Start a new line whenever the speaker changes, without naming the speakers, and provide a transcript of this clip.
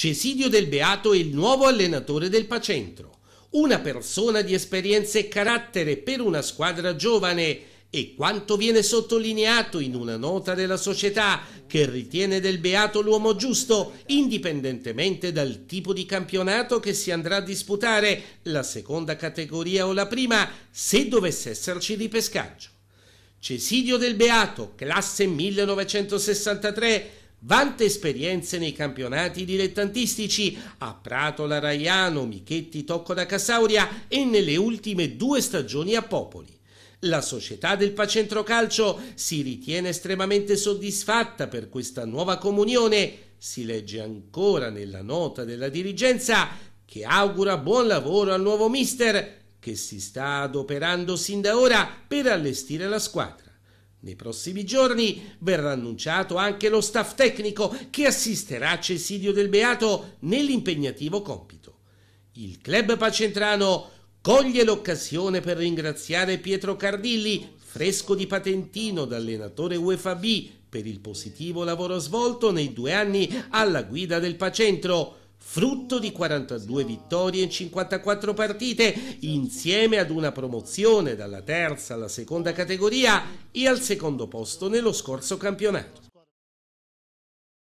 Cesidio Del Beato è il nuovo allenatore del Pacentro, una persona di esperienza e carattere per una squadra giovane e quanto viene sottolineato in una nota della società che ritiene Del Beato l'uomo giusto, indipendentemente dal tipo di campionato che si andrà a disputare, la seconda categoria o la prima, se dovesse esserci ripescaggio. Cesidio Del Beato, classe 1963, Vante esperienze nei campionati dilettantistici a Pratola Raiano, Michetti Tocco da Casauria e nelle ultime due stagioni a Popoli. La società del Pacentro Calcio si ritiene estremamente soddisfatta per questa nuova comunione. Si legge ancora nella nota della dirigenza che augura buon lavoro al nuovo mister che si sta adoperando sin da ora per allestire la squadra. Nei prossimi giorni verrà annunciato anche lo staff tecnico che assisterà Cesidio del Beato nell'impegnativo compito. Il club pacentrano coglie l'occasione per ringraziare Pietro Cardilli, fresco di patentino da allenatore UEFA B, per il positivo lavoro svolto nei due anni alla guida del Pacentro frutto di 42 vittorie in 54 partite, insieme ad una promozione dalla terza alla seconda categoria e al secondo posto nello scorso campionato.